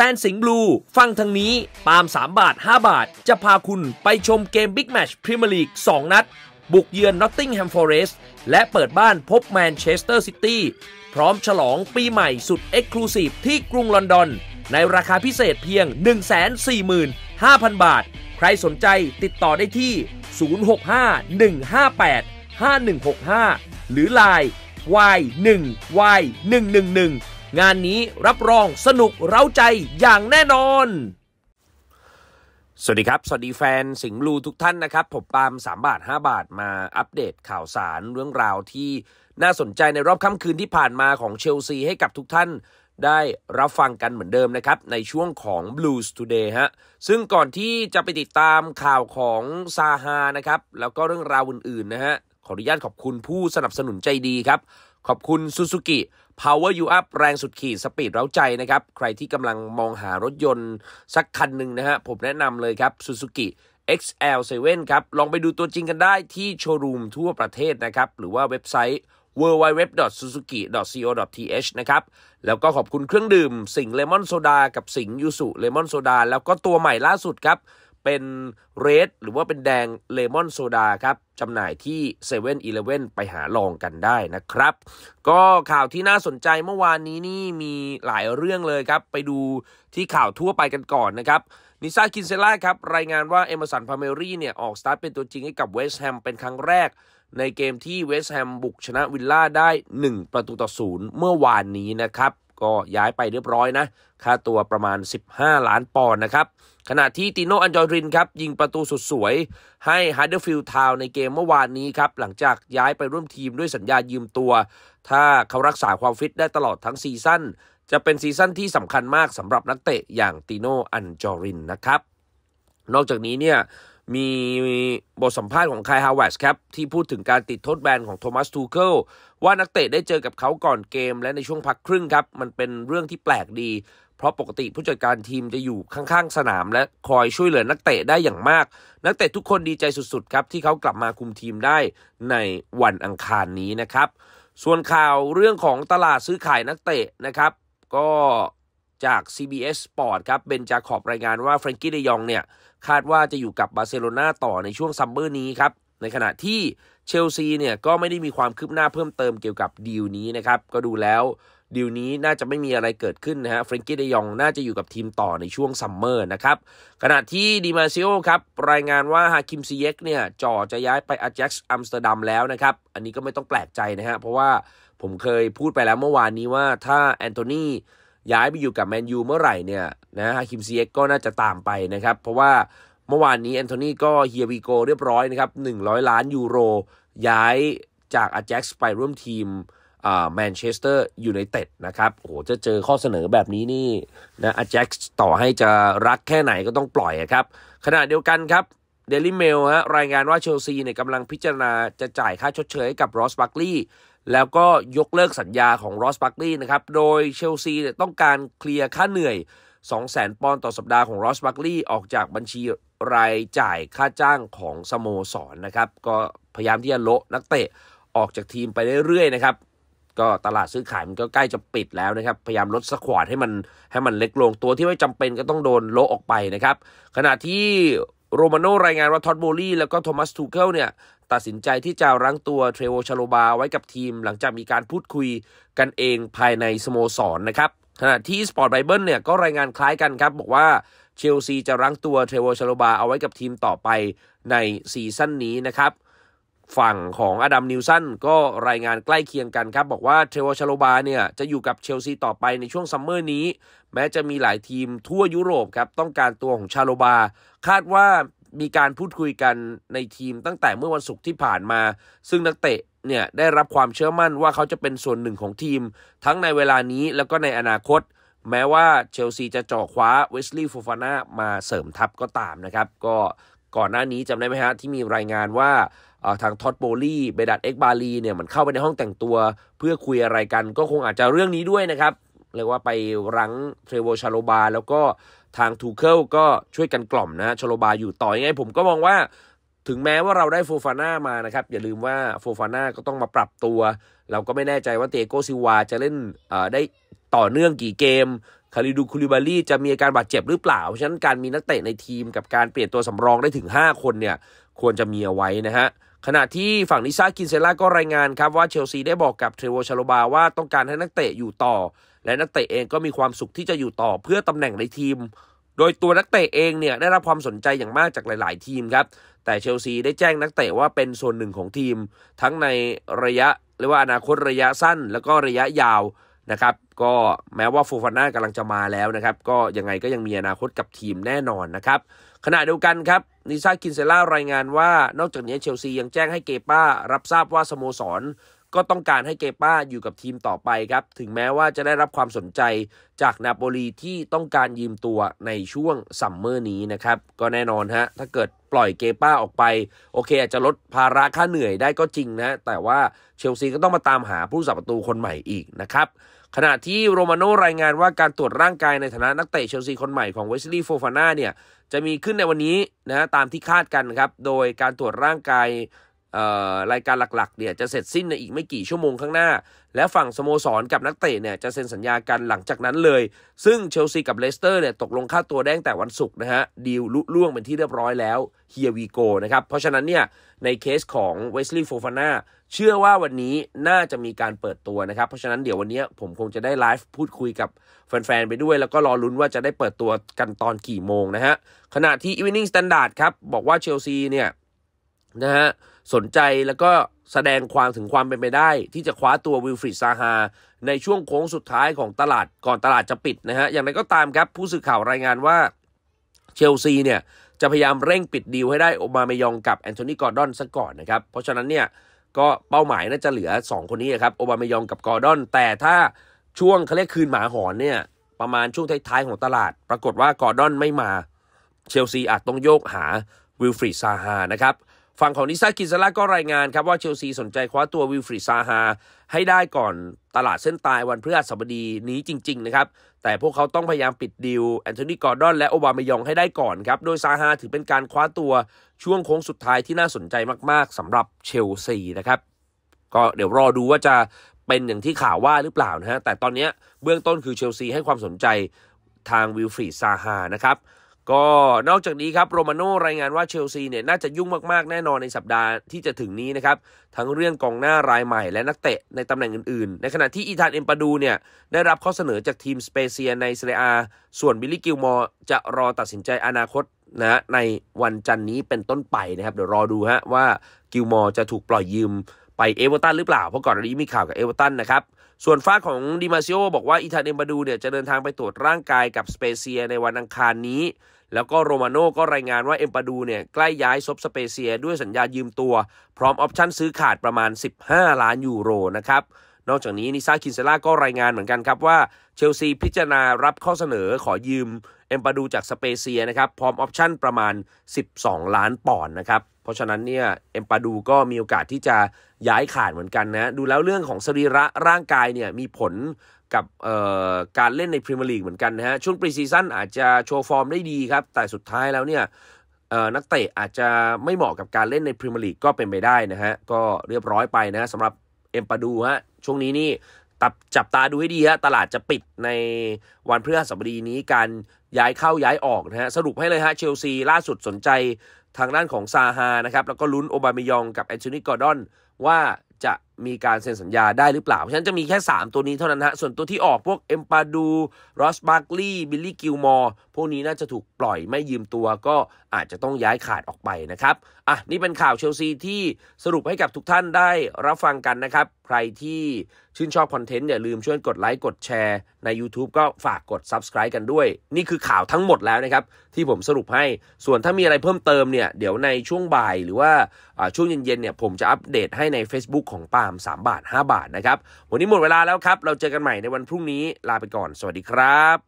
แฟนสิงห์บลู ฟังทางนี้ปาล์ม3 บาท 5 บาทจะพาคุณไปชมเกมบิ๊กแมชพรีเมียร์ลีก2นัด บุกเยือนนอตติงแฮมฟอร์เรสต์และเปิดบ้านพบแมนเชสเตอร์ซิตี้พร้อมฉลองปีใหม่สุดเอ็กซ์คลูซีฟที่กรุงลอนดอน ในราคาพิเศษเพียง 145,000 บาท ใครสนใจติดต่อได้ที่ 0651585165 หรือ l ล n e Y1Y111 งานนี้รับรองสนุกเร้าใจอย่างแน่นอน สวัสดีครับ สวัสดีแฟน สิงห์ลูทุกท่านนะครับผมปาล์ม3 บาท 5 บาทมาอัปเดตข่าวสารเรื่องราวที่น่าสนใจในรอบค่ำคืนที่ผ่านมาของเชลซี ให้กับทุกท่านได้รับฟังกันเหมือนเดิมนะครับ ในช่วงของ Blues Today ฮะซึ่งก่อนที่จะไปติดตามข่าวของซาฮานะครับแล้วก็เรื่องราวอื่นๆนะฮะขออนุญาตขอบคุณผู้สนับสนุนใจดีครับ ขอบคุณซูซูกิ Power You Up แรงสุดขีด สปีดเร้าใจนะครับ ใครที่กำลังมองหารถยนต์สักคันหนึ่งนะฮะ ผมแนะนำเลยครับ Suzuki XL7 ครับ ลองไปดูตัวจริงกันได้ที่โชว์รูมทั่วประเทศนะครับ หรือว่าเว็บไซต์ www.suzuki.co.th นะครับ แล้วก็ขอบคุณเครื่องดื่ม สิงเลมอนโซดา กับสิงยูสุเลมอนโซดา แล้วก็ตัวใหม่ล่าสุดครับเป็นเรดหรือว่าเป็นแดงเลมอนโซดาครับจำหน่ายที่เซเว่นอีเเลว่นไปหาลองกันได้นะครับ ก็ข่าวที่น่าสนใจเมื่อวานนี้นี่มีหลายเรื่องเลยครับ ไปดูที่ข่าวทั่วไปกันก่อนนะครับนิซาคินเซล่าครับรายงานว่าเอเมอร์สันพาเมรี่เนี่ย ออกสตาร์ทเป็นตัวจริงให้กับเวสต์แฮมเป็นครั้งแรก ในเกมที่เวสต์แฮมบุกชนะวิลล่าได้ 1 ประตูต่อศูนย์เมื่อวานนี้นะครับก็ย้ายไปเรียบร้อยนะ ค่าตัวประมาณ 15 ล้านปอนด์นะครับ ขณะที่ติโน อันจอรินครับ ยิงประตูสุดสวย ให้ฮาร์เดอร์ฟิลด์ทาวในเกมเมื่อวานนี้ครับ หลังจากย้ายไปร่วมทีมด้วยสัญญายืมตัว ถ้าเขารักษาความฟิตได้ตลอดทั้งซีซั่น จะเป็นซีซั่นที่สำคัญมากสำหรับนักเตะอย่างติโน อันจอรินนะครับ นอกจากนี้เนี่ยมีบทสัมภาษณ์ของคายฮาวเวสครับ ที่พูดถึงการติดโทษแบนของโทมัสทูเกิลว่านักเตะได้เจอกับเขาก่อนเกมและในช่วงพักครึ่งครับ มันเป็นเรื่องที่แปลกดี เพราะปกติผู้จัดการทีมจะอยู่ข้างๆสนามและคอยช่วยเหลือนักเตะได้อย่างมาก นักเตะทุกคนดีใจสุด ๆ ครับ ที่เขากลับมาคุมทีมได้ในวันอังคารนี้นะครับ ส่วนข่าวเรื่องของตลาดซื้อขายนักเตะนะครับ ก็จาก CBS Sport ครับเบนจาขอบรายงานว่าแฟรงกี้เดยองเนี่ยคาดว่าจะอยู่กับบาร์เซโลนาต่อในช่วงซัมเมอร์นี้ครับในขณะที่เชลซีเนี่ยก็ไม่ได้มีความคืบหน้าเพิ่มเติมเกี่ยวกับดีลนี้นะครับก็ดูแล้วดีลนี้น่าจะไม่มีอะไรเกิดขึ้นนะฮะเฟรนกี้เดยองน่าจะอยู่กับทีมต่อในช่วงซัมเมอร์นะครับขณะที่ดีมาซิโอครับรายงานว่าฮาคิมซีเยกเนี่ยจ่อจะย้ายไปอาแจ็กซ์อัมสเตอร์ดัมแล้วนะครับอันนี้ก็ไม่ต้องแปลกใจนะฮะเพราะว่าผมเคยพูดไปแล้วเมื่อวานนี้ว่าถ้าแอนโทนีย้ายไปอยู่กับแมนยูเมื่อไหร่เนี่ยนะฮะคิมซีเอ็กก็น่าจะตามไปนะครับ เพราะว่าเมื่อวานนี้แอนโทนีก็เฮียวีโกเรียบร้อยนะครับ100 ล้านยูโรย้ายจากอาแจ็กซ์ไปร่วมทีมแมนเชสเตอร์ยูไนเต็ดนะครับ โอ้โห จะเจอข้อเสนอแบบนี้นี่นะ อาแจ็กต่อให้จะรักแค่ไหนก็ต้องปล่อยครับขณะเดียวกันครับเดลิเมลฮะรายงานว่าเชลซีเนี่ยกำลังพิจารณาจะจ่ายค่าชดเชยกับรอสบัคลีย์แล้วก็ยกเลิกสัญญาของรอสบักลีย์นะครับ โดยเชลซีต้องการเคลียร์ค่าเหนื่อย 200,000 ปอนด์ต่อสัปดาห์ของรอสบักลีย์ออกจากบัญชีรายจ่ายค่าจ้างของสโมสรนนะครับ ก็พยายามที่จะโละนักเตะออกจากทีมไปเรื่อยๆ นะครับ ก็ตลาดซื้อขายมันก็ใกล้จะปิดแล้วนะครับ พยายามลดสควอตให้มันให้มันเล็กลง ตัวที่ไม่จำเป็นก็ต้องโดนโละออกไปนะครับ ขณะที่โรมาโนรายงานว่าท็อตโบลี่แล้วก็โทมัสทูเกลเนี่ยตัดสินใจที่จะรั้งตัวเทรโวชาโลบาไว้กับทีมหลังจากมีการพูดคุยกันเองภายในสโมสรนนะครับขณะที่สปอร์ตไบเบิลเนี่ยก็รายงานคล้ายกันครับ บอกว่าเชลซีจะรั้งตัวเทรโวชาโลบาเอาไว้กับทีมต่อไปในซีซั่นนี้นะครับฝั่งของอดัมนิวสันก็รายงานใกล้เคียงกันครับ บอกว่าเทวชาโลบาเนี่ยจะอยู่กับเชลซีต่อไปในช่วงซัมเมอร์นี้ แม้จะมีหลายทีมทั่วยุโรปครับต้องการตัวของชาโลบา คาดว่ามีการพูดคุยกันในทีมตั้งแต่เมื่อวันศุกร์ที่ผ่านมา ซึ่งนักเตะเนี่ยได้รับความเชื่อมั่นว่าเขาจะเป็นส่วนหนึ่งของทีม ทั้งในเวลานี้แล้วก็ในอนาคต แม้ว่าเชลซีจะเจาะคว้าเวสลีย์ฟูฟาน่ามาเสริมทัพก็ตามนะครับก็ก่อนหน้านี้จำได้ไหมฮะที่มีรายงานว่าทางท็อตโบลี่เบดัตเอ็กบาลีเนี่ยมันเข้าไปในห้องแต่งตัว เพื่อคุยอะไรกันก็คงอาจจะเรื่องนี้ด้วยนะครับเรียกว่าไปรั้งเทรโวชาโลบาแล้วก็ทางทูเคิลก็ช่วยกันกล่อมนะ ชาโลบาอยู่ต่ออยังไงผมก็มองว่าถึงแม้ว่าเราได้โฟฟาน่ามานะครับ อย่าลืมว่าโฟฟาน่าก็ต้องมาปรับตัว เราก็ไม่แน่ใจว่าเตโกซิวาจะเล่นได้ต่อเนื่องกี่เกมคาริดูคูลิบารีจะมีอาการบาดเจ็บหรือเปล่าฉะนั้นการมีนักเตะในทีมกับการเปลี่ยนตัวสำรองได้ถึง 5 คนเนี่ยควรจะมีเอาไว้นะฮะขณะที่ฝั่งลิซ่า กินเซล่าก็รายงานครับ ว่าเชลซีได้บอกกับเทรโวชาโลบาว่าต้องการให้นักเตะอยู่ต่อ และนักเตะเองก็มีความสุขที่จะอยู่ต่อเพื่อตำแหน่งในทีม โดยตัวนักเตะเองเนี่ยได้รับความสนใจอย่างมากจากหลายๆ ทีมครับ แต่เชลซีได้แจ้งนักเตะว่าเป็นส่วนหนึ่งของทีม ทั้งในระยะเรียกว่าอนาคตระยะสั้น แล้วก็ระยะยาวนะครับก็แม้ว่าฟูฟาน่ากำลังจะมาแล้วนะครับก็ยังไงก็ยังมีอนาคตกับทีมแน่นอนนะครับขณะเดียวกันครับนิซากินเซล่ารายงานว่า นอกจากนี้เชลซียังแจ้งให้เกป้า รับทราบว่าสโมสรก็ต้องการให้เกป้าอยู่กับทีมต่อไปครับถึงแม้ว่าจะได้รับความสนใจจากนาโปลีที่ต้องการยืมตัวในช่วงซัมเมอร์นี้นะครับก็แน่นอนฮะถ้าเกิดปล่อยเกป้าออกไปโอเค อาจจะลดภาระค่าเหนื่อยได้ก็จริงนะแต่ว่าเชลซีก็ต้องมาตามหาผู้สับประตูคนใหม่อีกนะครับขณะที่โรมาโนรายงานว่าการตรวจร่างกาย ในฐานะ นักเตะเชลซีคนใหม่ของเวสลีย์โฟฟาน่าเนี่ยจะมีขึ้นในวันนี้นะตามที่คาดกันครับโดยการตรวจร่างกายรายการหลักๆเนี่ยจะเสร็จสิ้นในอีกไม่กี่ชั่วโมงข้างหน้า แล้วฝั่งสโมสรกับนักเตะเนี่ยจะเซ็นสัญญากันหลังจากนั้นเลย ซึ่งเชลซีกับเลสเตอร์เนี่ยตกลงค่าตัวแดงแต่วันศุกร์นะฮะดีลลุล่วงเป็นที่เรียบร้อยแล้วเฮียวีโกนะครับเพราะฉะนั้นเนี่ยในเคสของเวสลีย์โฟฟาน่าเชื่อว่าวันนี้น่าจะมีการเปิดตัวนะครับเพราะฉะนั้นเดี๋ยววันนี้ผมคงจะได้ไลฟ์พูดคุยกับแฟนๆไปด้วยแล้วก็รอลุ้นว่าจะได้เปิดตัวกันตอนกี่โมงนะฮะขณะที่อีวินิ่งสแตนดาร์ดครับบอกว่าเชลซีเนี่ยนะฮะสนใจแล้วก็แสดงความถึงความเป็นไปได้ ที่จะคว้าตัววิลฟริดซาฮาในช่วงโค้งสุดท้ายของตลาดก่อนตลาดจะปิดนะฮะอย่างไรก็ตามครับผู้สื่อข่าวรายงานว่า เชลซีเนี่ยจะพยายามเร่งปิดดีลให้ได้โอมาเมยองกับแอนโทนีกอร์ดอนซะก่อนนะครับเพราะฉะนั้นเนี่ยก็เป้าหมายน่าจะเหลือ 2 คนนี้ครับโอบามายองกับกอร์ดอน แต่ถ้าช่วงเขาเรียกคืนหมาหอนเนี่ยประมาณช่วงท้ายๆของตลาด ปรากฏว่ากอร์ดอนไม่มาเชลซีอาจต้องโยกหาวิลฟริดซาฮานะครับฝั่งของนิซากิซาร่าก็รายงานครับว่าเชลซีสนใจคว้าตัววิลฟริซาฮาให้ได้ก่อนตลาดเส้นตายวันพฤหัสบดีนี้จริง ๆนะครับ แต่พวกเขาต้องพยายามปิดดีลแอนโทนีกอร์ดอนและโอบามายองให้ได้ก่อนครับโดยซาฮาถือเป็นการคว้าตัวช่วงโค้งสุดท้ายที่น่าสนใจมากๆสำหรับเชลซีนะครับ ก็เดี๋ยวรอดูว่าจะเป็นอย่างที่ข่าวว่าหรือเปล่านะฮะแต่ตอนนี้เบื้องต้นคือเชลซีให้ความสนใจทางวิลฟรีซาฮานะครับก็นอกจากนี้ครับโรมาโน่รายงานว่าเชลซีเนี่ยน่าจะยุ่งมากๆ แน่นอนในสัปดาห์ที่จะถึงนี้นะครับทั้งเรื่องกองหน้ารายใหม่และนักเตะในตำแหน่งอื่นๆ ในขณะที่อีธานเอ็มปาดูเนี่ยได้รับข้อเสนอจากทีมสเปเซียในเซเรียส่วนบิลลี่กิลมอร์จะรอตัดสินใจอนาคตนะในวันจันนี้เป็นต้นไปนะครับเดี๋ยวรอดูฮะว่ากิลมอร์จะถูกปล่อยยืมไปเอเวอร์ตันหรือเปล่า เพราะก่อนหน้านี้มีข่าวกับเอเวอร์ตันนะครับส่วนฟ้าของดิมาซิโอบอกว่าอิธานเอมบาดูเนี่ยจะเดินทางไปตรวจร่างกายกับสเปเซียในวันอังคารนี้ แล้วก็โรมาโน่ก็รายงานว่าเอมบาดูเนี่ยใกล้ย้ายซบสเปเซียด้วยสัญญายืมตัว พร้อมออปชั่นซื้อขาดประมาณ 15 ล้านยูโรนะครับนอกจากนี้นิซาคินเซล่าก็รายงานเหมือนกันครับว่าเชลซีพิจารณารับข้อเสนอขอยืมเอ็มปาดูจากสเปเซียนะครับพร้อมออปชั่นประมาณ12 ล้านปอนด์นะครับราะฉะนั้นเนี่ยเอ็มปาดูก็มีโอกาสที่จะย้ายขาดเหมือนกันนะดูแล้วเรื่องของสรีระร่างกายเนี่ยมีผลกับการเล่นในพรีเมียร์ลีกเหมือนกันนะฮะช่วงปรีซีซั่นอาจจะโชว์ฟอร์มได้ดีครับ แต่สุดท้ายแล้วเนี่ยนักเตะอาจจะไม่เหมาะกับการเล่นในพรีเมียร์ลีกก็เป็นไปได้นะฮะก็เรียบร้อยไปนะสำหรับเอ็มปาดูฮะช่วงนี้นี่ตับจับตาดูให้ดีฮะตลาดจะปิดในวันพฤหัสบดีนี้การย้ายเข้าย้ายออกนะฮะสรุปให้เลยฮะเชลซีล่าสุดสนใจทางด้านของซาฮานะครับแล้วก็ลุ้นโอบามยองกับแอนโทนีกอร์ดอน ว่าจะมีการเซ็นสัญญาได้หรือเปล่าเพราะฉะนั้นจะมีแค่ 3 ตัวนี้เท่านั้นฮะส่วนตัวที่ออกพวกเอมปาดูรอสบาร์กลีย์บิลลี่กิลมอร์พวกนี้น่าจะถูกปล่อยไม่ยืมตัว ก็อาจจะต้องย้ายขาดออกไปนะครับอ่ะนี่เป็นข่าวเชลซีที่สรุปให้กับทุกท่านได้รับฟังกันนะครับ ใครที่ชื่นชอบคอนเทนต์ อย่าลืมช่วยกดไลค์กดแชร์ใน YouTube ก็ฝากกด Subscribe กันด้วย นี่คือข่าวทั้งหมดแล้วนะครับที่ผมสรุปให้ส่วนถ้ามีอะไรเพิ่มเติมเนี่ยเดี๋ยวในช่วงบ่ายหรือว่าช่วงเย็นๆเนี่ยผมจะอัปเดตให้ใน Facebook ของปาล์ม3 บาท 5 บาทนะครับ วันนี้หมดเวลาแล้วครับ เราเจอกันใหม่ในวันพรุ่งนี้ลาไปก่อนสวัสดีครับ